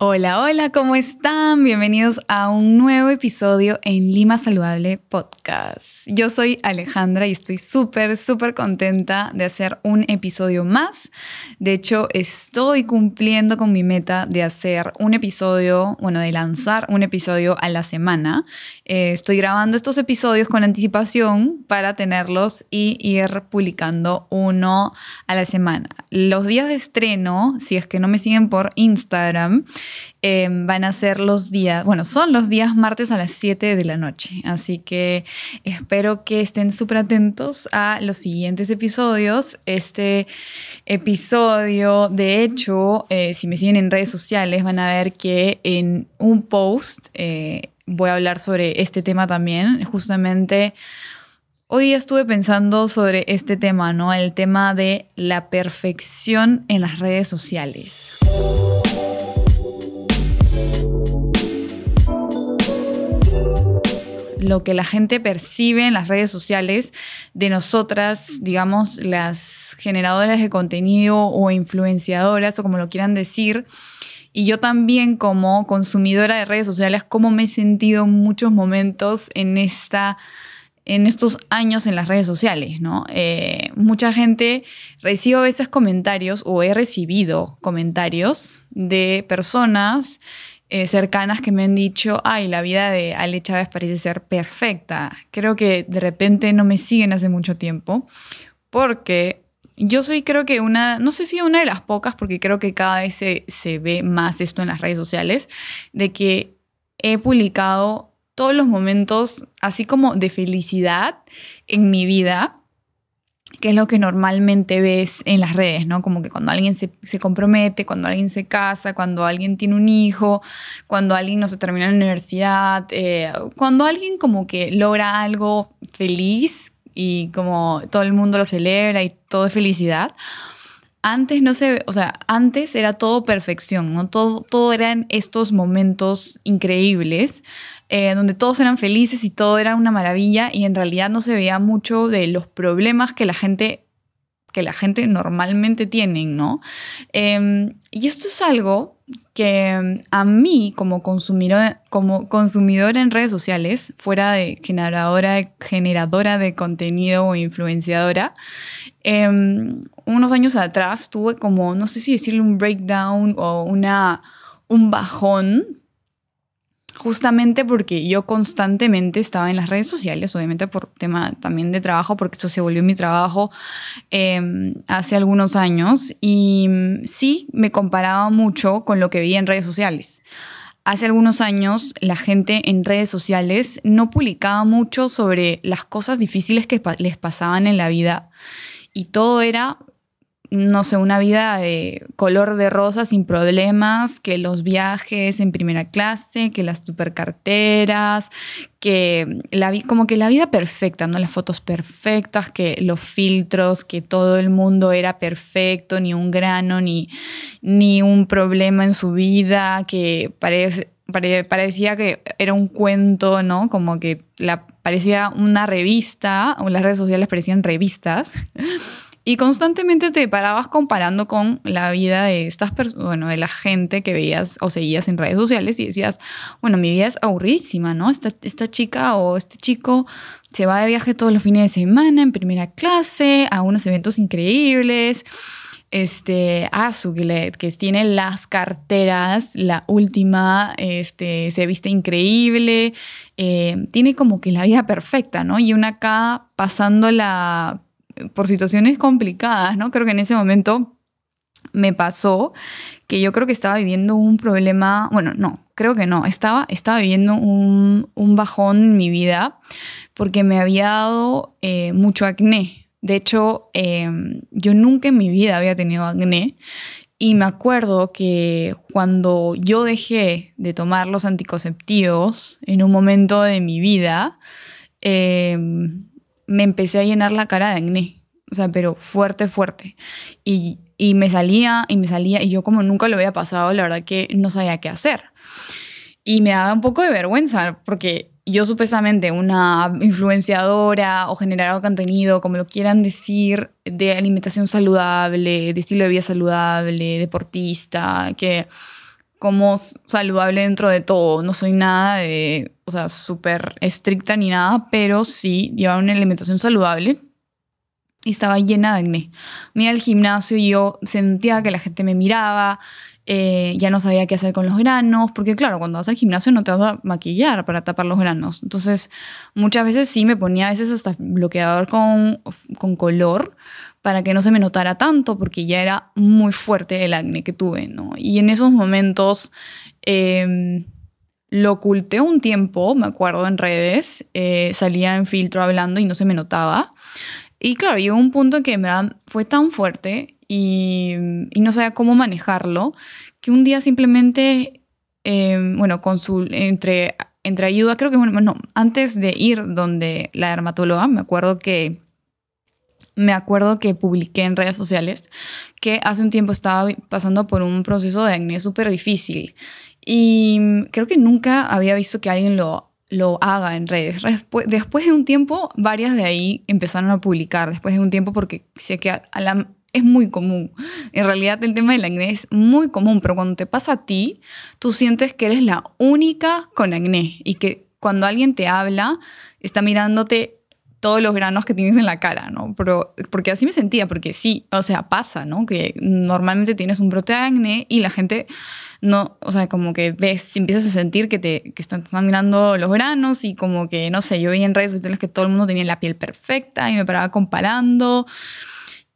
Hola, hola, ¿cómo están? Bienvenidos a un nuevo episodio en Lima Saludable Podcast. Yo soy Alejandra y estoy súper, súper contenta de hacer un episodio más. De hecho, estoy cumpliendo con mi meta de hacer un episodio, bueno, de lanzar un episodio a la semana. Eh, estoy grabando estos episodios con anticipación para tenerlos y ir publicando uno a la semana. Los días de estreno, si es que no me siguen por Instagram, Em, van a ser los días, bueno, son los días martes a las 7 de la noche. Así que espero que estén súper atentos a los siguientes episodios. Este episodio, de hecho, eh, si me siguen en redes sociales, van a ver que en un post eh, voy a hablar sobre este tema también, justamente. Hoy estuve pensando sobre este tema, ¿no? El tema de la perfección en las redes sociales. lo que la gente percibe en las redes sociales de nosotras, digamos, las generadoras de contenido o influenciadoras o como lo quieran decir. Y yo también como consumidora de redes sociales, cómo me he sentido en muchos momentos en, esta, en estos años en las redes sociales, ¿no? Eh, mucha gente recibe a veces comentarios o he recibido comentarios de personas eh, cercanas que me han dicho, ay, la vida de Ale Chávez parece ser perfecta. Creo que de repente no me siguen hace mucho tiempo, porque yo soy creo que una, no sé si una de las pocas, porque creo que cada vez se, se ve más esto en las redes sociales, de que he publicado todos los momentos, así como de felicidad en mi vida, que es lo que normalmente ves en las redes, ¿no? Como que cuando alguien se, compromete, cuando alguien se casa, cuando alguien tiene un hijo, cuando alguien no se termina la universidad, eh, cuando alguien como que logra algo feliz y como todo el mundo lo celebra y todo es felicidad. Antes no se, ve, o sea, antes era todo perfección, ¿no? Todo, todo eran estos momentos increíbles eh, donde todos eran felices y todo era una maravilla y en realidad no se veía mucho de los problemas que la gente que la gente normalmente tienen, ¿no? Em, y esto es algo que em, a mí como consumidora, como en redes sociales, fuera de generadora, generadora de contenido o influenciadora, em, unos años atrás tuve como, no sé si decirle un breakdown o una, un bajón justamente porque yo constantemente estaba en las redes sociales, obviamente por tema también de trabajo, porque esto se volvió mi trabajo em, hace algunos años, y mm, sí me comparaba mucho con lo que veía en redes sociales. Hace algunos años la gente en redes sociales no publicaba mucho sobre las cosas difíciles que les pasaban en la vida y todo era no sé, una vida de color de rosa sin problemas, que los viajes en primera clase, que las supercarteras, que la como que la vida perfecta, ¿no? Las fotos perfectas, que los filtros, que todo el mundo era perfecto, ni un grano, ni, ni un problema en su vida, que parecía que era un cuento, ¿no? Como que la, parecía una revista, o las redes sociales parecían revistas, Y constantemente te parabas comparando con la vida de estas personas, bueno, de la gente que veías o seguías en redes sociales y decías, bueno, mi vida es aburridísima, ¿no? Esta, esta chica o este chico se va de viaje todos los fines de semana en primera clase a unos eventos increíbles este, a su que tiene las carteras, la última, este, se viste increíble, eh, tiene como que la vida perfecta, ¿no? Y una acá pasando la por situaciones complicadas, ¿no? Creo que en ese momento me pasó que yo creo que estaba viviendo un problema, bueno, no, creo que no, estaba, estaba viviendo un, bajón en mi vida porque me había dado eh, mucho acné. De hecho, em, yo nunca en mi vida había tenido acné y me acuerdo que cuando yo dejé de tomar los anticonceptivos en un momento de mi vida, em, me empecé a llenar la cara de acné. O sea, pero fuerte, fuerte. Y, me salía y me salía y yo como nunca lo había pasado, la verdad que no sabía qué hacer. Y me daba un poco de vergüenza porque yo supuestamente una influenciadora o generadora de contenido, como lo quieran decir, de alimentación saludable, de estilo de vida saludable, deportista, que como saludable dentro de todo. No soy nada de, o sea, súper estricta ni nada, pero sí llevaba una alimentación saludable y estaba llena de acné. Me iba al gimnasio y yo sentía que la gente me miraba, eh, ya no sabía qué hacer con los granos, porque claro, cuando vas al gimnasio no te vas a maquillar para tapar los granos. Entonces, muchas veces sí me ponía a veces hasta bloqueador con, con color para que no se me notara tanto, porque ya era muy fuerte el acné que tuve, ¿no? Y en esos momentos em, lo oculté un tiempo, me acuerdo, en redes, eh, salía en filtro hablando y no se me notaba. Y claro, llegó un punto en que fue tan fuerte y, no sabía cómo manejarlo, que un día simplemente, eh, bueno, consul entre, entre ayuda, creo que, bueno, no, antes de ir donde la dermatóloga, me acuerdo que me acuerdo que publiqué en redes sociales que hace un tiempo estaba pasando por un proceso de acné súper difícil y creo que nunca había visto que alguien lo, lo haga en redes. Después de un tiempo, varias de ahí empezaron a publicar, después de un tiempo porque sé que a la, es muy común. En realidad el tema del acné es muy común, pero cuando te pasa a ti, tú sientes que eres la única con acné y que cuando alguien te habla, está mirándote todos los granos que tienes en la cara, ¿no? Pero, porque así me sentía, porque sí, o sea, pasa, ¿no? Que normalmente tienes un brote de acné y la gente no, o sea, como que ves, empiezas a sentir que te están, mirando los granos y como que, no sé, yo vi en redes sociales que todo el mundo tenía la piel perfecta y me paraba comparando.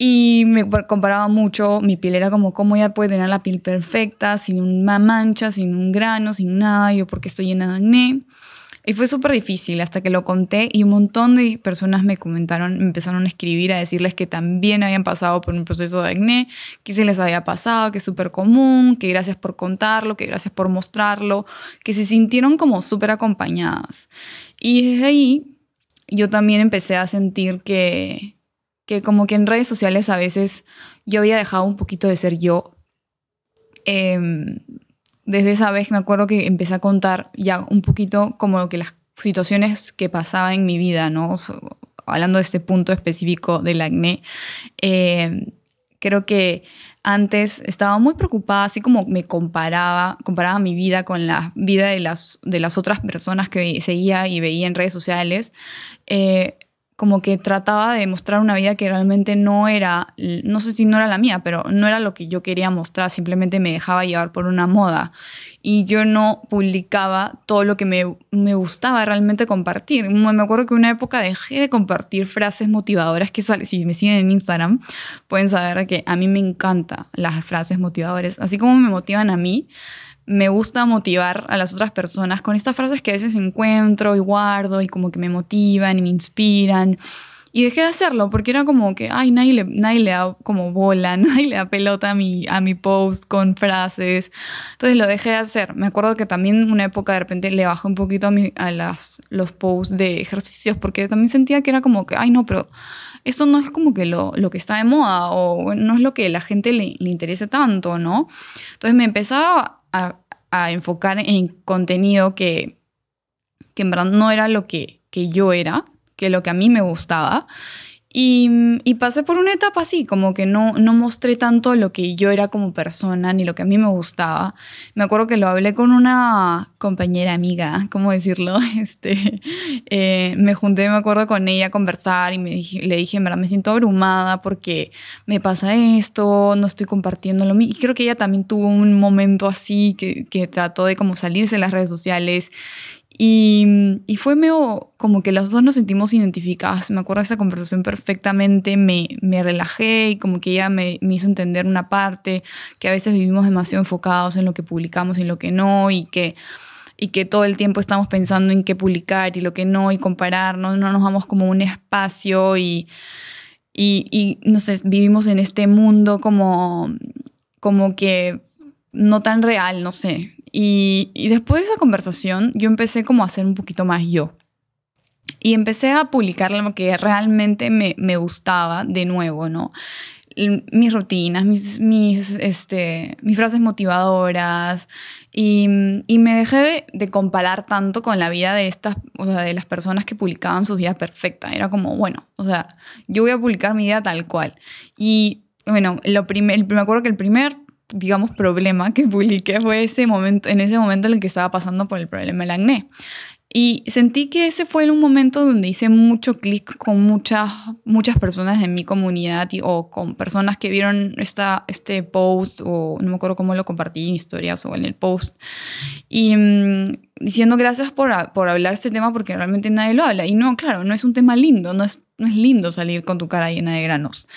Y me comparaba mucho, mi piel era como, ¿cómo ya puede tener la piel perfecta, sin una mancha, sin un grano, sin nada? Yo, porque estoy llena de acné? Y fue súper difícil hasta que lo conté y un montón de personas me comentaron, me empezaron a escribir a decirles que también habían pasado por un proceso de acné, que se les había pasado, que es súper común, que gracias por contarlo, que gracias por mostrarlo, que se sintieron como súper acompañadas. Y desde ahí yo también empecé a sentir que, que como que en redes sociales a veces yo había dejado un poquito de ser yo eh, desde esa vez me acuerdo que empecé a contar ya un poquito como que las situaciones que pasaba en mi vida, ¿no? hablando de este punto específico del acné, eh, creo que antes estaba muy preocupada, así como me comparaba, comparaba mi vida con la vida de las, de las otras personas que seguía y veía en redes sociales. Eh, como que trataba de mostrar una vida que realmente no era, no sé si no era la mía, pero no era lo que yo quería mostrar, simplemente me dejaba llevar por una moda. Y yo no publicaba todo lo que me, me gustaba realmente compartir. Me acuerdo que una época dejé de compartir frases motivadoras que sale, si me siguen en Instagram, pueden saber que a mí me encantan las frases motivadoras, así como me motivan a mí me gusta motivar a las otras personas con estas frases que a veces encuentro y guardo y como que me motivan y me inspiran. Y dejé de hacerlo porque era como que, ay, nadie le, nadie le da como bola, nadie le da pelota a mi, a mi post con frases. Entonces lo dejé de hacer. Me acuerdo que también una época de repente le bajé un poquito a, las, los posts de ejercicios porque también sentía que era como que, ay, no, pero esto no es como que lo, lo, que está de moda o no es lo que la gente le, le interese tanto, ¿no? Entonces me empezaba a a enfocar en contenido que, que en verdad no era lo que, que yo era, que lo que a mí me gustaba. Mm, y, pasé por una etapa así, como que no, no mostré tanto lo que yo era como persona ni lo que a mí me gustaba. Me acuerdo que lo hablé con una compañera amiga, ¿cómo decirlo? Este, eh, me junté, me acuerdo, con ella a conversar y me le dije, verdad me siento abrumada porque me pasa esto, no estoy compartiendo lo mismo. Y creo que ella también tuvo un momento así que, trató de como salirse de las redes sociales y, fue medio como que las dos nos sentimos identificadas. Me acuerdo de esa conversación perfectamente, me, relajé y como que ella me, hizo entender una parte, que a veces vivimos demasiado enfocados en lo que publicamos y lo que no, y que, y que todo el tiempo estamos pensando en qué publicar y lo que no, y compararnos, no nos damos como un espacio y, vivimos en este mundo como que no tan real, no sé. Y, después de esa conversación, yo empecé como a ser un poquito más yo. Y empecé a publicar lo que realmente me, me gustaba de nuevo, ¿no? mis rutinas, mis, mis, este, mis frases motivadoras y, y me dejé de, comparar tanto con la vida de estas, o sea, de las personas que publicaban sus vidas perfectas. Era como, bueno, o sea, yo voy a publicar mi vida tal cual. Y bueno, lo primer, me acuerdo que el primer digamos, problema que publiqué fue ese momento, en ese momento en el que estaba pasando por el problema del acné. Y sentí que ese fue un momento donde hice mucho clic con muchas, muchas personas de mi comunidad o con personas que vieron esta, este post o no me acuerdo cómo lo compartí en historias o en el post. Y mm, diciendo gracias por, por hablar este tema porque realmente nadie lo habla. Y no, claro, no es un tema lindo, no es, no es lindo salir con tu cara llena de granos.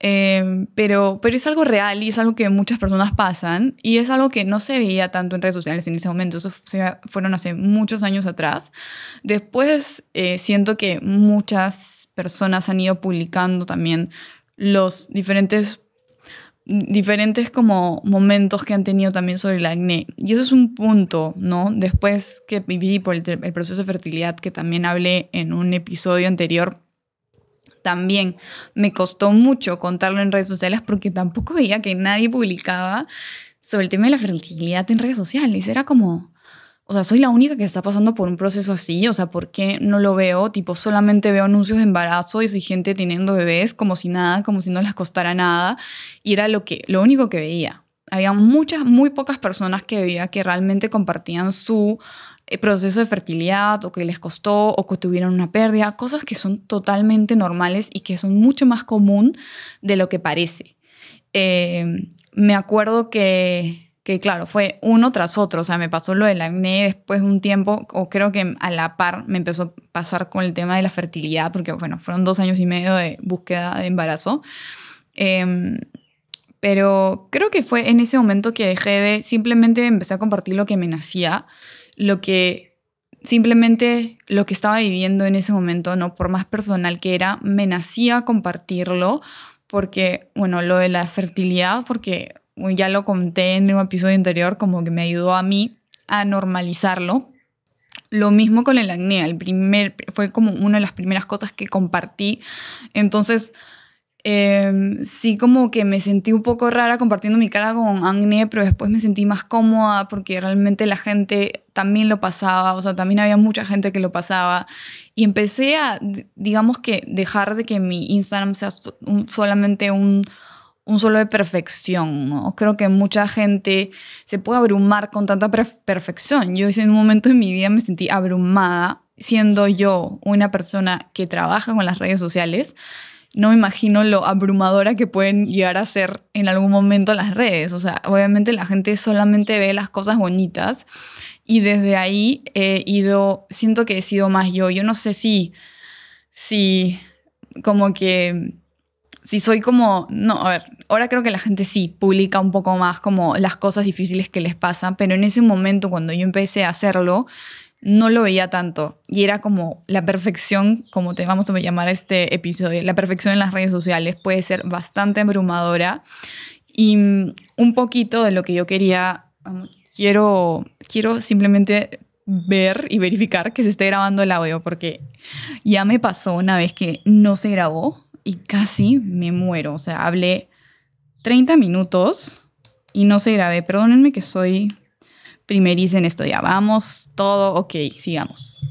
Em, pero, pero es algo real y es algo que muchas personas pasan y es algo que no se veía tanto en redes sociales en ese momento. Eso fueron hace muchos años atrás. Después eh, siento que muchas personas han ido publicando también los diferentes diferentes como momentos que han tenido también sobre el acné. Y eso es un punto, ¿no? Después que viví por el proceso de fertilidad, que también hablé en un episodio anterior, también me costó mucho contarlo en redes sociales porque tampoco veía que nadie publicaba sobre el tema de la fertilidad en redes sociales. Era como, o sea, soy la única que está pasando por un proceso así, o sea, ¿por qué no lo veo? Tipo, solamente veo anuncios de embarazo y gente teniendo bebés como si nada, como si no les costara nada. Y era lo, que, lo único que veía. Había muchas, muy pocas personas que veía que realmente compartían su eh, proceso de fertilidad o que les costó o que tuvieron una pérdida, cosas que son totalmente normales y que son mucho más común de lo que parece. Eh, me acuerdo que, claro, fue uno tras otro, o sea, me pasó lo del acné después de un tiempo, o creo que a la par me empezó a pasar con el tema de la fertilidad, porque, bueno, fueron dos años y medio de búsqueda de embarazo. Em, pero creo que fue en ese momento que dejé de, simplemente empecé a compartir lo que me nacía lo que simplemente lo que estaba viviendo en ese momento, no por más personal que era, me nacía compartirlo porque, bueno, lo de la fertilidad, porque ya lo conté en un episodio anterior, como que me ayudó a mí a normalizarlo. Lo mismo con el acné, el primer, fue como una de las primeras cosas que compartí. Entonces, Em, sí como que me sentí un poco rara compartiendo mi cara con Agne, pero después me sentí más cómoda porque realmente la gente también lo pasaba, o sea, también había mucha gente que lo pasaba. Y empecé a, digamos que, dejar de que mi Instagram sea solamente un, solo de perfección. Creo que mucha gente se puede abrumar con tanta perfección. Yo en un momento de mi vida me sentí abrumada siendo yo una persona que trabaja con las redes sociales no me imagino lo abrumadora que pueden llegar a ser en algún momento las redes. O sea, obviamente la gente solamente ve las cosas bonitas y desde ahí he eh, ido, siento que he sido más yo. Yo no sé si, si, como que, si soy como, no, a ver, ahora creo que la gente sí publica un poco más como las cosas difíciles que les pasan, pero en ese momento cuando yo empecé a hacerlo, no lo veía tanto y era como la perfección, como te vamos a llamar este episodio, la perfección en las redes sociales puede ser bastante abrumadora y mm, un poquito de lo que yo quería, um, quiero, quiero simplemente ver y verificar que se esté grabando el audio porque ya me pasó una vez que no se grabó y casi me muero, o sea, hablé 30 minutos y no se grabé, perdónenme que soy en esto, ya vamos, todo, ok, sigamos.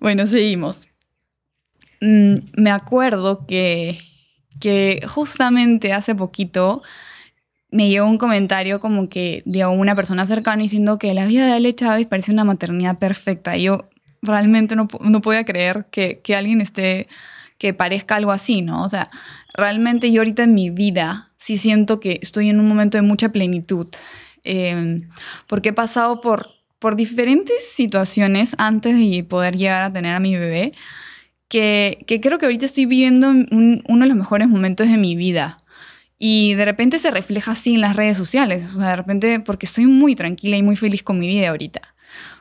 bueno, seguimos. Mm, me acuerdo que, que justamente hace poquito me llegó un comentario como que de una persona cercana diciendo que la vida de Ale Chávez parece una maternidad perfecta. yo realmente no, no podía creer que, que, alguien esté, que parezca algo así, ¿no? O sea, realmente yo ahorita en mi vida sí siento que estoy en un momento de mucha plenitud. Em, porque he pasado por, por diferentes situaciones antes de poder llegar a tener a mi bebé, que, que creo que ahorita estoy viviendo uno de los mejores momentos de mi vida. Y de repente se refleja así en las redes sociales, o sea, de repente porque estoy muy tranquila y muy feliz con mi vida ahorita.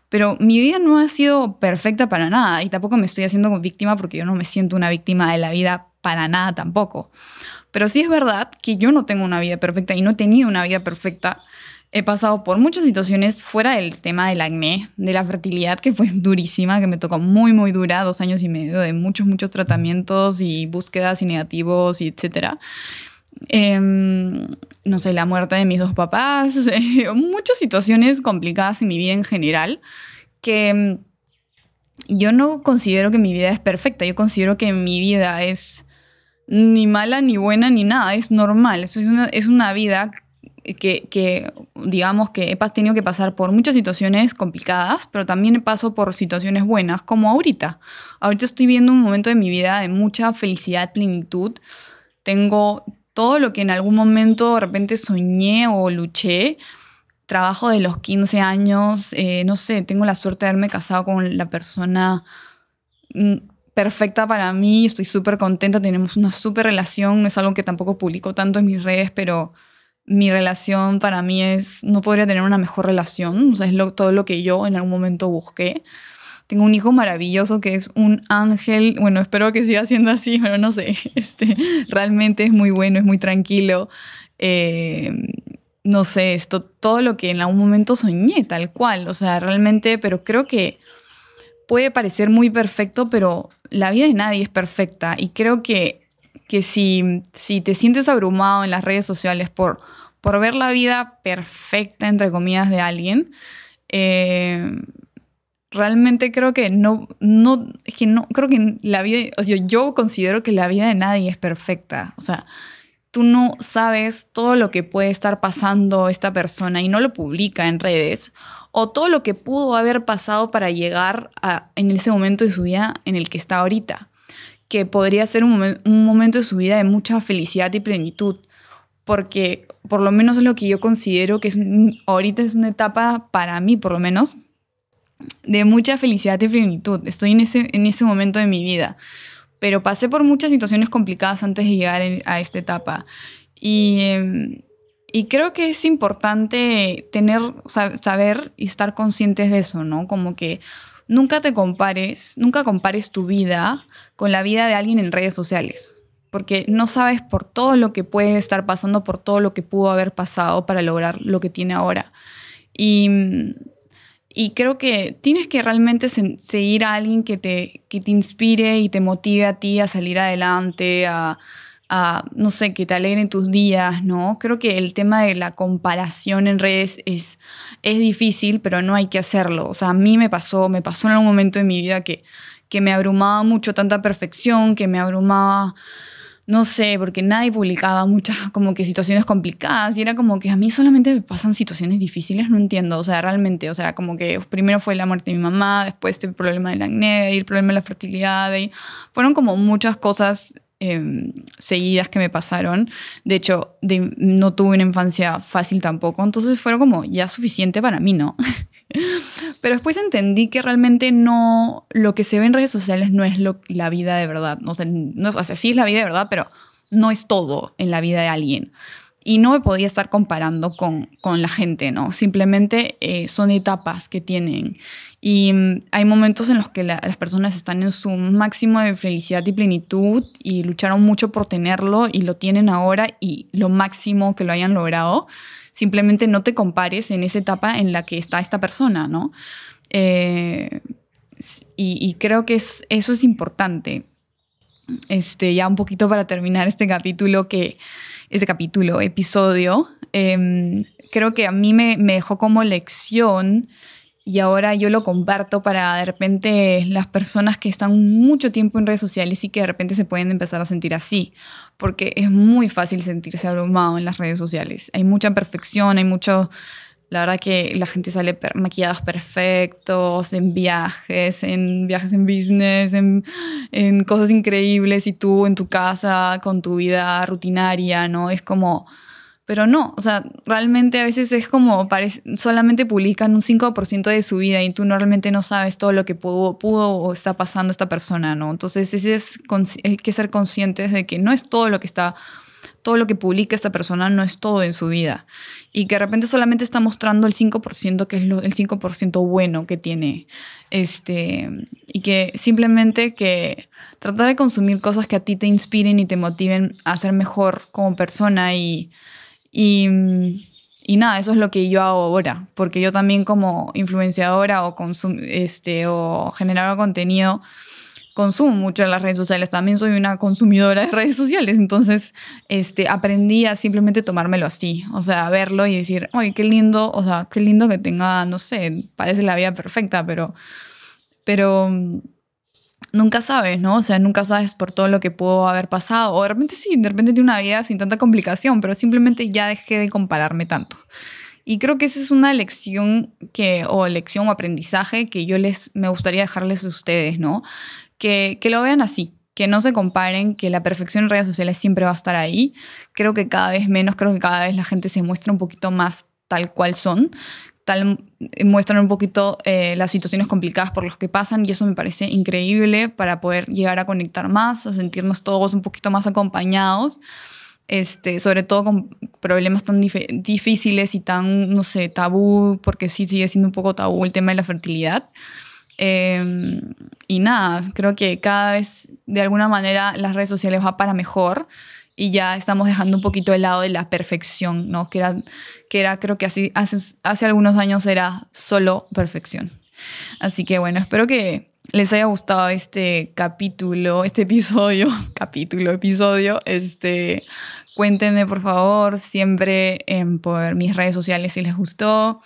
Pero mi vida no ha sido perfecta para nada y tampoco me estoy haciendo víctima porque yo no me siento una víctima de la vida para nada tampoco. Pero sí es verdad que yo no tengo una vida perfecta y no he tenido una vida perfecta He pasado por muchas situaciones fuera del tema del acné, de la fertilidad, que fue durísima, que me tocó muy, muy dura, dos años y medio de muchos, muchos tratamientos y búsquedas y negativos y etcétera. Em, no sé, la muerte de mis dos papás, muchas situaciones complicadas en mi vida en general, que em, yo no considero que mi vida es perfecta, yo considero que mi vida es ni mala, ni buena, ni nada, es normal, es una, es una vida que, digamos que he tenido que pasar por muchas situaciones complicadas, pero también paso por situaciones buenas, como ahorita. Ahorita estoy viendo un momento de mi vida de mucha felicidad, plenitud. Tengo todo lo que en algún momento de repente soñé o luché. Trabajo de los 15 años, eh, no sé, tengo la suerte de haberme casado con la persona mm, perfecta para mí, estoy súper contenta, tenemos una súper relación, no es algo que tampoco publico tanto en mis redes, pero mi relación para mí es, no podría tener una mejor relación, o sea, es todo lo que yo en algún momento busqué. Tengo un hijo maravilloso que es un ángel, bueno, espero que siga siendo así, pero no sé, este, realmente es muy bueno, es muy tranquilo. Eh, no sé, esto, todo lo que en algún momento soñé, tal cual, o sea, realmente, pero creo que puede parecer muy perfecto, pero la vida de nadie es perfecta y creo que que si, si te sientes abrumado en las redes sociales por por ver la vida perfecta, entre comillas, de alguien. Eh, realmente creo que no, no, es que no, creo que la vida, o sea, yo considero que la vida de nadie es perfecta. O sea, tú no sabes todo lo que puede estar pasando esta persona y no lo publica en redes, o todo lo que pudo haber pasado para llegar a, en ese momento de su vida en el que está ahorita, que podría ser un momento de su vida de mucha felicidad y plenitud porque por lo menos es lo que yo considero que es, ahorita es una etapa para mí, por lo menos, de mucha felicidad y plenitud. Estoy en ese, momento de mi vida, pero pasé por muchas situaciones complicadas antes de llegar a esta etapa. Em, y, creo que es importante tener, saber y estar conscientes de eso, ¿no? Como que nunca te compares, nunca compares tu vida con la vida de alguien en redes sociales porque no sabes por todo lo que puede estar pasando, por todo lo que pudo haber pasado para lograr lo que tiene ahora. Y, y creo que tienes que realmente seguir a alguien que te, que te inspire y te motive a ti a salir adelante, a, a, no sé, que te alegren tus días, ¿no? Creo que el tema de la comparación en redes es, es difícil, pero no hay que hacerlo. O sea, a mí me pasó, me pasó en algún momento de mi vida que, que me abrumaba mucho tanta perfección, que me abrumaba no sé, porque nadie publicaba muchas como que situaciones complicadas y era como que a mí solamente me pasan situaciones difíciles, no entiendo, o sea, realmente, o sea, como que primero fue la muerte de mi mamá, después el problema del acné, el problema de la fertilidad, y fueron como muchas cosas Em, seguidas que me pasaron. De hecho, no tuve una infancia fácil tampoco, entonces fueron como ya suficiente para mí, ¿no? Pero después entendí que realmente no, lo que se ve en redes sociales no es la vida de verdad. no, o sea, sí es la vida de verdad, pero no es todo en la vida de alguien y no me podía estar comparando con, con la gente, ¿no? Simplemente eh, son etapas que tienen. Y mm, hay momentos en los que las personas están en su máximo de felicidad y plenitud y lucharon mucho por tenerlo y lo tienen ahora y lo máximo que lo hayan logrado. Simplemente no te compares en esa etapa en la que está esta persona, ¿no? Eh, y, creo que eso es importante este, ya un poquito para terminar este capítulo, que, este capítulo, episodio, em, creo que a mí me, me, dejó como lección y ahora yo lo comparto para de repente las personas que están mucho tiempo en redes sociales y que de repente se pueden empezar a sentir así, porque es muy fácil sentirse abrumado en las redes sociales. Hay mucha perfección, hay mucho la verdad que la gente sale maquillados perfectos, en viajes, en viajes en business, en, cosas increíbles y tú en tu casa con tu vida rutinaria, ¿no? Es como... Pero no, o sea, realmente a veces es como, solamente publican un 5% de su vida y tú normalmente no sabes todo lo que pudo, pudo o está pasando esta persona, ¿no? Entonces es, hay que ser conscientes de que no es todo lo que está todo lo que publica esta persona no es todo en su vida y que de repente solamente está mostrando el 5%, que es el 5% bueno que tiene. Este, y que simplemente que tratar de consumir cosas que a ti te inspiren y te motiven a ser mejor como persona y, y, nada, eso es lo que yo hago ahora, porque yo también como influenciadora o, este, o generadora de contenido, consumo mucho en las redes sociales, también soy una consumidora de redes sociales, entonces este, aprendí a simplemente tomármelo así, o sea, verlo y decir, oye, qué lindo, o sea, qué lindo que tenga, no sé, parece la vida perfecta, pero, pero mm, nunca sabes, ¿no? O sea, nunca sabes por todo lo que pudo haber pasado, o de repente sí, de repente tiene una vida sin tanta complicación, pero simplemente ya dejé de compararme tanto. Y creo que esa es una lección que, o lección o aprendizaje que yo les, me gustaría dejarles a ustedes, ¿no? que, lo vean así, que no se comparen, que la perfección en redes sociales siempre va a estar ahí. Creo que cada vez menos, creo que cada vez la gente se muestra un poquito más tal cual son, tal muestran un poquito eh, las situaciones complicadas por las que pasan y eso me parece increíble para poder llegar a conectar más, a sentirnos todos un poquito más acompañados. Este, sobre todo con problemas tan difíciles y tan, no sé, tabú, porque sí sigue siendo un poco tabú el tema de la fertilidad. Em, y nada, creo que cada vez de alguna manera las redes sociales van para mejor y ya estamos dejando un poquito de lado de la perfección, ¿no? Que era, que era creo que así, hace, hace algunos años era solo perfección. Así que bueno, espero que les haya gustado este capítulo, este episodio, capítulo, episodio, este, cuéntenme por favor siempre en, por mis redes sociales si les gustó.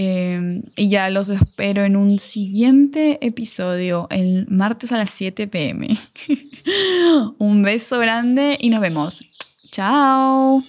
Em, y ya los espero en un siguiente episodio, el martes a las 7 pm. un beso grande y nos vemos. Chao.